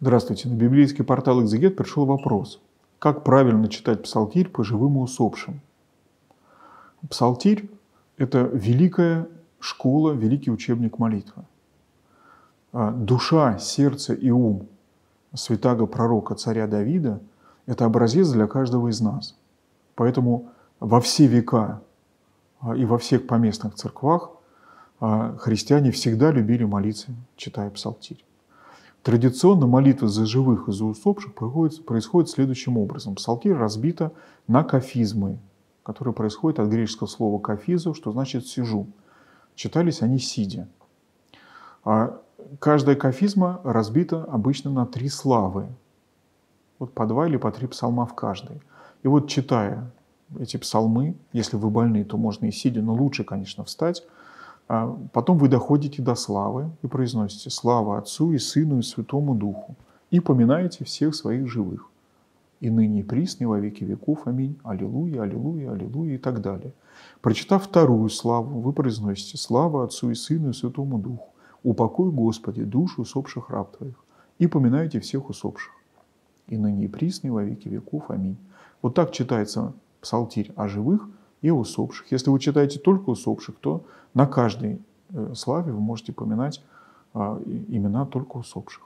Здравствуйте. На библейский портал «Экзегет» пришел вопрос. Как правильно читать псалтирь по живым и усопшим? Псалтирь – это великая школа, великий учебник молитвы. А душа, сердце и ум святаго пророка царя Давида – это образец для каждого из нас. Поэтому во все века а, и во всех поместных церквах а, христиане всегда любили молиться, читая псалтирь. Традиционно молитва за живых и за усопших происходит, происходит следующим образом. Псалтирь разбита на кафизмы, которые происходят от греческого слова кафизу, что значит «сижу». Читались они сидя. А каждая кафизма разбита обычно на три славы. Вот по два или по три псалма в каждой. И вот читая эти псалмы, если вы больны, то можно и сидя, но лучше, конечно, встать – а потом вы доходите до славы и произносите «Слава Отцу и Сыну и Святому Духу» и поминаете всех своих живых. И ныне и присно, во веки веков. Аминь. Аллилуйя, аллилуйя, аллилуйя и так далее. Прочитав вторую славу, вы произносите «Слава Отцу и Сыну и Святому Духу». «Упокой, Господи, души усопших раб Твоих» и поминаете всех усопших. И ныне и присно, и во веки веков. Аминь. Вот так читается псалтирь о живых – и усопших. Если вы читаете только усопших, то на каждой э, славе вы можете поминать а, имена только усопших.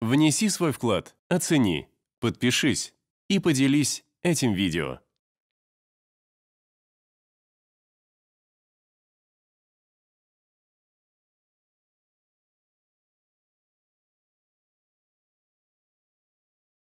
Внеси свой вклад, оцени, подпишись и поделись этим видео.